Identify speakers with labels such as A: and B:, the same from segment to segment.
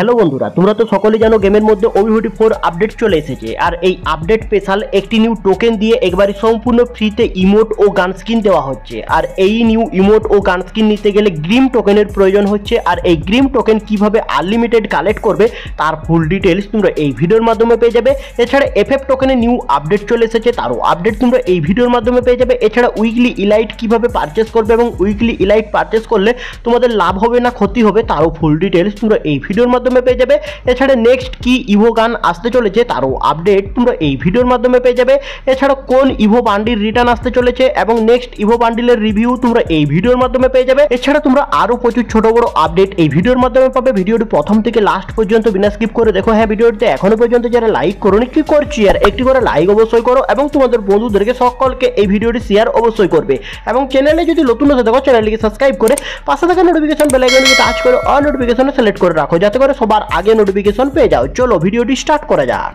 A: hello বন্ধুরা তোমরা তো সকলে জানো গেমের মধ্যে ওভিভি ফোর আপডেট চলে এসেছে আর এই আপডেট স্পেশাল একটি নিউ টোকেন দিয়ে একবারে সম্পূর্ণ ফ্রিতে ইমোট ও গান স্কিন দেওয়া হচ্ছে আর এই নিউ ইমোট ও গান স্কিন নিতে গেলে গ্রিম টোকেনের প্রয়োজন হচ্ছে আর এই গ্রিম টোকেন কিভাবে আনলিমিটেড কালেক্ট করবে তার ফুল ডিটেলস তোমরা এই ভিডিওর মাধ্যমে পেয়ে যাবে এছাড়া এফএফ টোকেনে নিউ আপডেট চলে এসেছে তারও আপডেট তোমরা এই ভিডিওর মাধ্যমে পেয়ে যাবে এছাড়া উইকলি ইলাইট কিভাবে পারচেস করবে এবং উইকলি ইলাইট পারচেস করলে তোমাদের লাভ হবে না ক্ষতি হবে তারও ফুল ডিটেলস তোমরা এই ভিডিওর মাধ্যমে মাধ্যমে পেয়ে যাবে এছাড়া নেক্সট কি ইভো গান আসতে চলেছে তারও আপডেট তোমরা এই ভিডিওর মাধ্যমে পেয়ে যাবে এছাড়া কোন ইভো বান্ডিল রিটার্ন আসতে চলেছে এবং নেক্সট ইভো বান্ডিলের রিভিউ তোমরা এই ভিডিওর মাধ্যমে পেয়ে যাবে এছাড়া তোমরা আরও প্রচুর ছোট বড় আপডেট এই ভিডিওর মাধ্যমে পাবে ভিডিওটি প্রথম থেকে লাস্ট পর্যন্ত বিনা স্কিপ করে দেখো হ্যাঁ ভিডিওটিতে এখনো পর্যন্ত যারা লাইক করোনি কি করছি আর একটি করে লাইক অবশ্যই করো এবং তোমাদের বন্ধুদেরকে সকলকে এই ভিডিওটি শেয়ার অবশ্যই করবে এবং চ্যানেলে যদি নতুন হতে দেখো চ্যানেলটিকে সাবস্ক্রাইব করে পাশে থাকা নোটিফিকেশন বেলাইকনকে টাচ করে অল নোটিফিকেশনে সিলেক্ট করে রাখো যাতে করে সবার আগে নোটিফিকেশন পেয়ে যাও চলো ভিডিওটি স্টার্ট করা যাক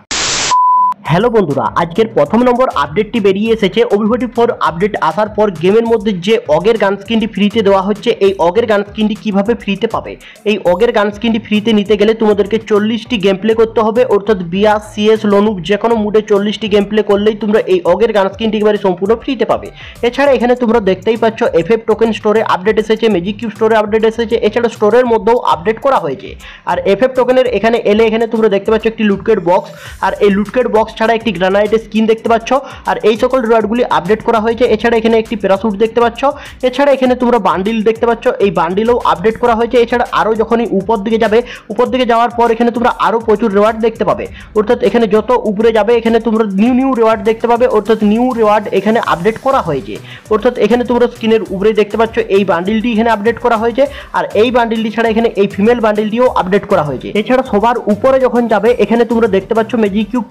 A: হ্যালো বন্ধুরা আজকের প্রথম নম্বর আপডেটটি বেরিয়ে এসেছে অভিভটি ফোর আপডেট আসার পর গেমের মধ্যে যে অগের গান স্কিনটি ফ্রিতে দেওয়া হচ্ছে এই অগের গান স্কিনটি কীভাবে ফ্রিতে পাবে এই অগের গান স্কিনটি ফ্রিতে নিতে গেলে তোমাদেরকে চল্লিশটি গেম প্লে করতে হবে অর্থাৎ বিয়া সিএস লনুক যে কোনো মুডে চল্লিশটি গেম প্লে করলেই তোমরা এই অগের গান স্কিনটি একবারে সম্পূর্ণ ফ্রিতে পাবে এছাড়া এখানে তোমরা দেখতেই পাচ্ছ এফ এফ টোকেন স্টোরে আপডেট এসেছে ম্যাজিক কিউব স্টোরে আপডেট এসেছে এছাড়া স্টোরের মধ্যেও আপডেট করা হয়েছে আর এফ এফ টোকেনের এখানে এলে এখানে তোমরা দেখতে পাচ্ছ একটি লুটকেট বক্স আর এই লুটকেট বক্স ছাড়া একটি গ্রানাইটের স্কিন দেখতে পাচ্ছ আর এই সকল ড্রয়ারগুলি আপডেট করা হয়েছে এছাড়া এখানে একটি প্যারাসুট দেখতে পাচ্ছ এছাড়া এখানে তোমরা বান্ডিল দেখতে পাচ্ছ এই বান্ডিলও আপডেট করা হয়েছে এছাড়া আরও যখনই উপর দিকে যাবে উপর দিকে যাওয়ার পর এখানে তোমরা আরও প্রচুর রেওয়ার্ড দেখতে পাবে অর্থাৎ এখানে যত উপরে যাবে এখানে তোমরা নিউ নিউ রেওয়ার্ড দেখতে পাবে অর্থাৎ নিউ রেওয়ার্ড এখানে আপডেট করা হয়েছে অর্থাৎ এখানে তোমরা স্ক্রিনের উপরে দেখতে পাচ্ছ এই বান্ডিলটি এখানে আপডেট করা হয়েছে আর এই বান্ডিলটি ছাড়া এখানে এই ফিমেল বান্ডিলটিও আপডেট করা হয়েছে এছাড়া সবার উপরে যখন যাবে এখানে তোমরা দেখতে পাচ্ছ ম্যাজিক কিউ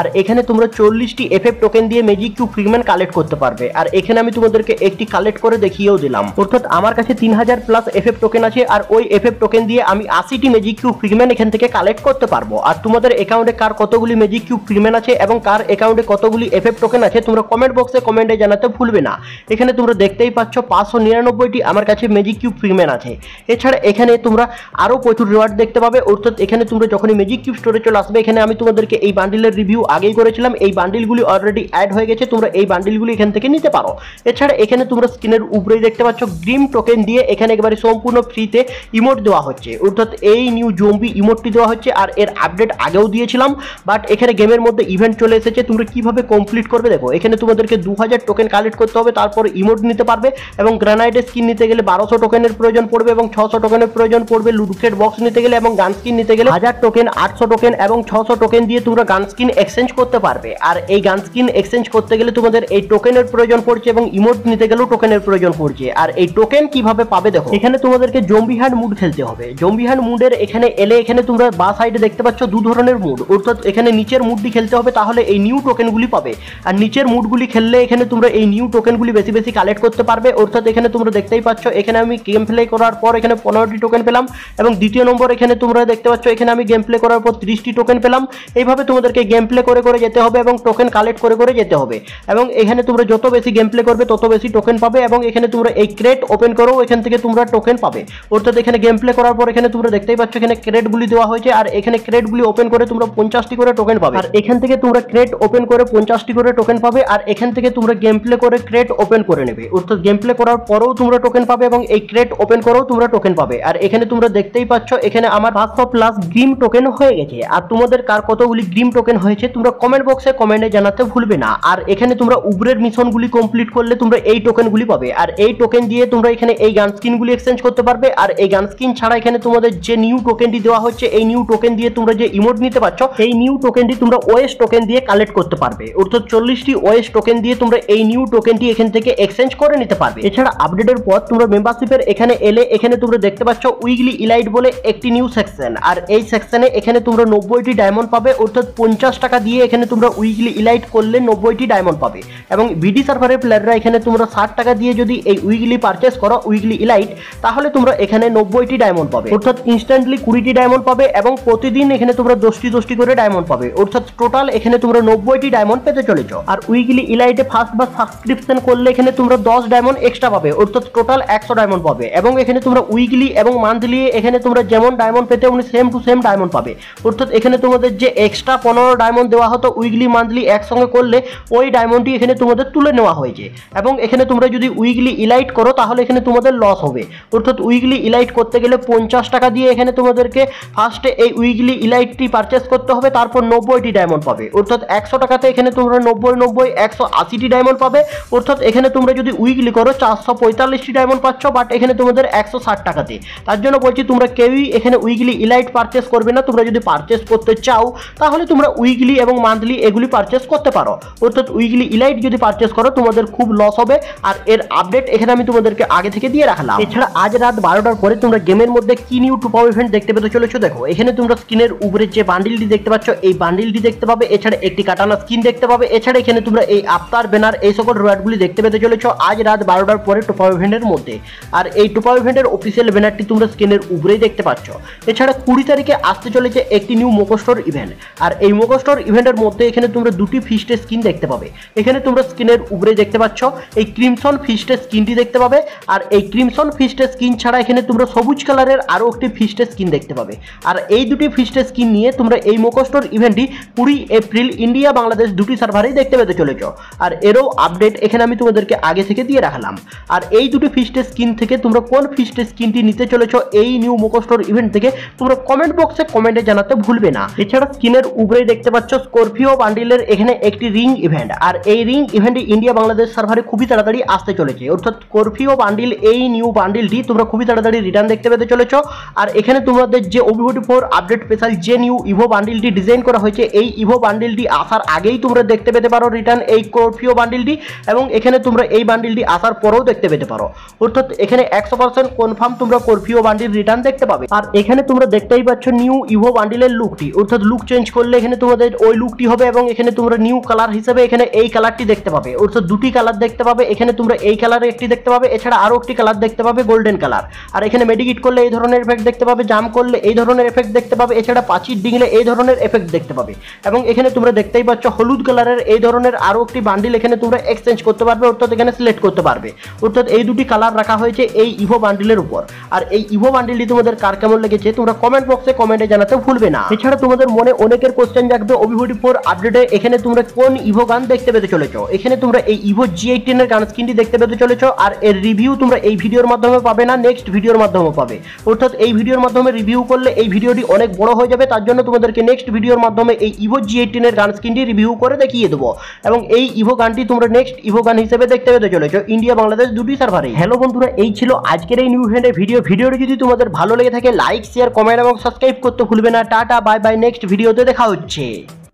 A: আর এখানে তোমরা চল্লিশটি এফ এফ টোকেন দিয়ে ম্যাজিক কিউব ফ্রিম্যান কালেক্ট করতে পারবে আর এখানে আমি তোমাদেরকে একটি কালেক্ট করে দেখিয়েও দিলাম অর্থাৎ আমার কাছে তিন হাজার প্লাস এফ এফ টোকেন আছে আর ওই এফ এফ টোকেন দিয়ে আমি আশিটি ম্যাজিক কিউ ফ্রিম্যান এখান থেকে কালেক্ট করতে পারবো আর তোমাদের অ্যাকাউন্টে কার কতগুলি ম্যাজিক কিউ ফ্রিম্যান আছে এবং কার অ্যাকাউন্টে কতগুলি এফএফ টোকেন আছে তোমরা কমেন্ট বক্সে কমেন্টে জানাতে ভুলবে না এখানে তোমরা দেখতেই পাচ্ছ পাঁচশো নিরানব্বইটি আমার কাছে ম্যাজিক কিউ ফ্রিম্যান আছে এছাড়া এখানে তোমরা আরও প্রচুর রিওয়ার্ড দেখতে পাবে অর্থাৎ এখানে তোমরা যখনই ম্যাজিক কিউ স্টোরে চলে আসবে এখানে আমি তোমাদেরকে এই বান্ডিলের রিভিউ আগেই করেছিলাম এই বান্ডিলগুলি অলরেডি অ্যাড হয়ে গেছে তোমরা এই বান্ডিলগুলি এখান থেকে নিতে পারো এছাড়া এখানে তোমরা স্ক্রিনের উপরেই দেখতে পাচ্ছ গ্রিম টোকেন দিয়ে এখানে একেবারে সম্পূর্ণ ফ্রিতে ইমোট দেওয়া হচ্ছে অর্থাৎ এই নিউ জম্বি ইমোটটি দেওয়া হচ্ছে আর এর আপডেট আগেও দিয়েছিলাম বাট এখানে গেমের মধ্যে ইভেন্ট চলে এসেছে তোমরা কিভাবে কমপ্লিট করবে দেখো এখানে তোমাদেরকে দু হাজার টোকেন কালেক্ট করতে হবে তারপর ইমোট নিতে পারবে এবং গ্রানাইটের স্কিন নিতে গেলে বারোশো টোকেনের প্রয়োজন পড়বে এবং ছশো টোকেনের প্রয়োজন পড়বে লুডুকেট বক্স নিতে গেলে এবং গান স্কিন নিতে গেলে হাজার টোকেন আটশো টোকেন এবং ছশো টোকেন দিয়ে তোমরা গান স্কিন এক্স এক্সচেঞ্জ করতে পারবে আর এই গান স্কিন এক্সচেঞ্জ করতে গেলে তোমাদের এই টোকেনের প্রয়োজন পড়ছে এবং ইমোট নিতে গেলেও টোকেনের প্রয়োজন পড়ছে আর এই টোকেন কিভাবে পাবে দেখো এখানে তোমাদেরকে জম্বিহান মুড খেলতে হবে জম্বিহান মুডের এখানে এলে এখানে তোমরা বা সাইডে দেখতে পাচ্ছ দু ধরনের মুড অর্থাৎ এখানে নিচের মুডটি খেলতে হবে তাহলে এই নিউ টোকেনগুলি পাবে আর নিচের মুডগুলি খেললে এখানে তোমরা এই নিউ টোকেনগুলি বেশি বেশি কালেক্ট করতে পারবে অর্থাৎ এখানে তোমরা দেখতেই পাচ্ছ এখানে আমি গেম প্লে করার পর এখানে পনেরোটি টোকেন পেলাম এবং দ্বিতীয় নম্বর এখানে তোমরা দেখতে পাচ্ছ এখানে আমি গেম প্লে করার পর ত্রিশটি টোকেন পেলাম এইভাবে তোমাদেরকে গেম প্লে করে করে যেতে হবে এবং টোকেন কালেক্ট করে করে যেতে হবে এবং এখানে তোমরা যত বেশি গেম প্লে করবে তত বেশি টোকেন পাবে এবং এখানে তোমরা এই ক্রেট ওপেন করো এখান থেকে তোমরা টোকেন পাবে অর্থাৎ এখানে গেম প্লে করার পর এখানে তোমরা দেখতেই পাচ্ছ এখানে ক্রেটগুলি দেওয়া হয়েছে আর এখানে ক্রেটগুলি ওপেন করে তোমরা পঞ্চাশটি করে টোকেন পাবে আর এখান থেকে তোমরা ক্রেট ওপেন করে পঞ্চাশটি করে টোকেন পাবে আর এখান থেকে তোমরা গেম প্লে করে ক্রেট ওপেন করে নেবে অর্থাৎ গেম প্লে করার পরেও তোমরা টোকেন পাবে এবং এই ক্রেট ওপেন করেও তোমরা টোকেন পাবে আর এখানে তোমরা দেখতেই পাচ্ছ এখানে আমার পাঁচশো প্লাস গ্রিম টোকেন হয়ে গেছে আর তোমাদের কার কতগুলি গ্রিম টোকেন হয়েছে তোমরা কমেন্ট বক্সে কমেন্টে জানাতে ভুলবে না আর এখানে তোমরা উবরের মিশনগুলি কমপ্লিট করলে তোমরা এই টোকেনগুলি পাবে আর এই টোকেন দিয়ে তোমরা এখানে এই গান স্কিনগুলি এক্সচেঞ্জ করতে পারবে আর এই গান স্কিন ছাড়া এখানে তোমাদের যে নিউ টোকেনটি দেওয়া হচ্ছে এই নিউ টোকেন দিয়ে তোমরা যে ইমোট নিতে পারছো এই নিউ টোকেনটি তোমরা ওয়েস টোকেন দিয়ে কালেক্ট করতে পারবে অর্থাৎ চল্লিশটি ওয়েস টোকেন দিয়ে তোমরা এই নিউ টোকেনটি এখান থেকে এক্সচেঞ্জ করে নিতে পারবে এছাড়া আপডেটের পর তোমরা মেম্বারশিপের এখানে এলে এখানে তোমরা দেখতে পাচ্ছ উইকলি ইলাইট বলে একটি নিউ সেকশন আর এই সেকশনে এখানে তোমরা নব্বইটি ডায়মন্ড পাবে অর্থাৎ পঞ্চাশ টাকা দিয়ে এখানে তোমরা উইকলি ইলাইট করলে নব্বইটি ডায়মন্ড পাবে এবং বিডি সার্ভারের প্লেয়াররা এখানে তোমরা ষাট টাকা দিয়ে যদি এই উইকলি পারচেস করো উইকলি ইলাইট তাহলে তোমরা এখানে নব্বইটি ডায়মন্ড পাবে অর্থাৎ ইনস্ট্যান্টলি কুড়িটি ডায়মন্ড পাবে এবং প্রতিদিন এখানে তোমরা দশটি দশটি করে ডায়মন্ড পাবে অর্থাৎ টোটাল এখানে তোমরা নব্বইটি ডায়মন্ড পেতে চলেছ আর উইকলি ইলাইটে ফার্স্ট বা সাবস্ক্রিপশন করলে এখানে তোমরা দশ ডায়মন্ড এক্সট্রা পাবে অর্থাৎ টোটাল একশো ডায়মন্ড পাবে এবং এখানে তোমরা উইকলি এবং মান্থলি এখানে তোমরা যেমন ডায়মন্ড পেতে উনি সেম টু সেম ডায়মন্ড পাবে অর্থাৎ এখানে তোমাদের যে এক্সট্রা পনেরো ডায়মন্ড দেওয়া হতো উইকলি মান্থলি একসঙ্গে করলে ওই ডায়মন্ডটি এখানে তোমাদের তুলে নেওয়া হয়েছে এবং এখানে তোমরা যদি উইকলি ইলাইট করো তাহলে এখানে তোমাদের লস হবে অর্থাৎ উইকলি ইলাইট করতে গেলে পঞ্চাশ টাকা দিয়ে এখানে তোমাদেরকে ফার্স্টে এই উইকলি ইলাইটটি পারচেস করতে হবে তারপর নব্বইটি ডায়মন্ড পাবে অর্থাৎ একশো টাকাতে এখানে তোমরা নব্বই নব্বই একশো আশিটি ডায়মন্ড পাবে অর্থাৎ এখানে তোমরা যদি উইকলি করো চারশো পঁয়তাল্লিশটি ডায়মন্ড পাচ্ছ বাট এখানে তোমাদের একশো ষাট টাকাতে তার জন্য বলছি তোমরা কেউই এখানে উইকলি ইলাইট পারচেস করবে না তোমরা যদি পারচেস করতে চাও তাহলে তোমরা উইকলি এবং মান্থলি এগুলি পারচেস করতে পারো অর্থাৎ উইকলি ইলাইট যদি পারচেস করো তোমাদের খুব লস হবে আর এর আপডেট এখানে আমি তোমাদেরকে আগে থেকে দিয়ে রাখলাম এছাড়া আজ রাত বারোটার পরে তোমরা গেমের মধ্যে কি নিউ টু পাওয়ার ইভেন্ট দেখতে পেতে চলেছো দেখো এখানে তোমরা স্কিনের উপরে যে বান্ডিলটি দেখতে পাচ্ছ এই বান্ডিলটি দেখতে পাবে এছাড়া একটি কাটানো স্কিন দেখতে পাবে এছাড়া এখানে তোমরা এই আফতার ব্যানার এই সকল রয়টগুলি দেখতে পেতে চলেছো আজ রাত বারোটার পরে টোপা ইভেন্টের মধ্যে আর এই টোপা ইভেন্টের অফিসিয়াল ব্যানারটি তোমরা স্ক্রিনের উপরেই দেখতে পাচ্ছ এছাড়া কুড়ি তারিখে আসতে চলেছে একটি নিউ মোকোস্টোর ইভেন্ট আর এই মোকোস্টোর ইভেন্ট ইভেন্টের মধ্যে এখানে তোমরা দুটি ফিস্টের স্কিন দেখতে পাবে এখানে তোমরা স্কিনের উপরে দেখতে পাচ্ছ এই ক্রিমসন ফিস্টের স্কিনটি দেখতে পাবে আর এই ক্রিমসন ফিস্টের স্কিন ছাড়া এখানে তোমরা সবুজ কালারের আরও একটি ফিস্টের স্কিন দেখতে পাবে আর এই দুটি ফিস্টের স্কিন নিয়ে তোমরা এই মোকস্টোর ইভেন্টটি কুড়ি এপ্রিল ইন্ডিয়া বাংলাদেশ দুটি সার্ভারেই দেখতে পেতে চলেছ আর এরও আপডেট এখানে আমি তোমাদেরকে আগে থেকে দিয়ে রাখলাম আর এই দুটি ফিস্টের স্কিন থেকে তোমরা কোন ফিস্টের স্কিনটি নিতে চলেছ এই নিউ মোকোস্টোর ইভেন্ট থেকে তোমরা কমেন্ট বক্সে কমেন্টে জানাতে ভুলবে না এছাড়া স্কিনের উপরেই দেখতে পাচ্ছ স্কর্পিও বান্ডিলের এখানে একটি রিং ইভেন্ট আর এই রিং ইভেন্টটি ইন্ডিয়া বাংলাদেশ সার্ভারে খুবই তাড়াতাড়ি আসতে চলেছে অর্থাৎ স্কর্পিও বান্ডিল এই নিউ বান্ডিলটি তোমরা খুবই তাড়াতাড়ি রিটার্ন দেখতে পেতে চলেছ আর এখানে তোমাদের যে ওভিভোটি ফোর আপডেট স্পেশাল যে নিউ ইভো বান্ডিলটি ডিজাইন করা হয়েছে এই ইভো বান্ডিলটি আসার আগেই তোমরা দেখতে পেতে পারো রিটার্ন এই স্কর্পিও বান্ডিলটি এবং এখানে তোমরা এই বান্ডিলটি আসার পরেও দেখতে পেতে পারো অর্থাৎ এখানে একশো পার্সেন্ট কনফার্ম তোমরা স্কর্পিও বান্ডিল রিটার্ন দেখতে পাবে আর এখানে তোমরা দেখতেই পাচ্ছ নিউ ইভো বান্ডিলের লুকটি অর্থাৎ লুক চেঞ্জ করলে এখানে তোমাদের ওই লুকটি হবে এবং এখানে তোমরা নিউ কালার হিসেবে এখানে এই কালারটি দেখতে পাবে অর্থাৎ দুটি কালার দেখতে পাবে এখানে তোমরা এই কালার একটি দেখতে পাবে এছাড়া আরও একটি কালার দেখতে পাবে গোল্ডেন কালার আর এখানে মেডিকেট করলে এই ধরনের এফেক্ট দেখতে পাবে জাম করলে এই ধরনের এফেক্ট দেখতে পাবে এছাড়া পাঁচির ডিঙলে এই ধরনের এফেক্ট দেখতে পাবে এবং এখানে তোমরা দেখতেই পাচ্ছ হলুদ কালারের এই ধরনের আরও একটি বান্ডিল এখানে তোমরা এক্সচেঞ্জ করতে পারবে অর্থাৎ এখানে সিলেক্ট করতে পারবে অর্থাৎ এই দুটি কালার রাখা হয়েছে এই ইভো বান্ডিলের উপর আর এই ইভো বান্ডিলটি তোমাদের কার কেমন লেগেছে তোমরা কমেন্ট বক্সে কমেন্টে জানাতে ভুলবে না এছাড়া তোমাদের মনে অনেকের কোশ্চেন জাগবে ফোর আপডেটে এখানে তোমরা কোন ইভো গান দেখতে পেতে চলেছ এখানে তোমরা এই ইভো জি এইটিন এর গান স্ক্রিনটি দেখতে পেতে চলেছো আর এর রিভিউ তোমরা এই ভিডিওর মাধ্যমে পাবে না নেক্সট ভিডিওর মাধ্যমে পাবে অর্থাৎ এই ভিডিওর মাধ্যমে রিভিউ করলে এই ভিডিওটি অনেক বড় হয়ে যাবে তার জন্য তোমাদেরকে নেক্সট ভিডিওর মাধ্যমে এই ইভো জি এইটিনের গান স্ক্রিনটি রিভিউ করে দেখিয়ে দেবো এবং এই ইভো গানটি তোমরা নেক্সট ইভো গান হিসেবে দেখতে পেতে চলেছ ইন্ডিয়া বাংলাদেশ দুটি সার্ভারে হ্যালো বন্ধুরা এই ছিল আজকের এই নিউ ভেন্ডের ভিডিও ভিডিওটি যদি তোমাদের ভালো লেগে থাকে লাইক শেয়ার কমেন্ট এবং সাবস্ক্রাইব করতে ভুলবে না টাটা বাই বাই নেক্সট ভিডিওতে দেখা হচ্ছে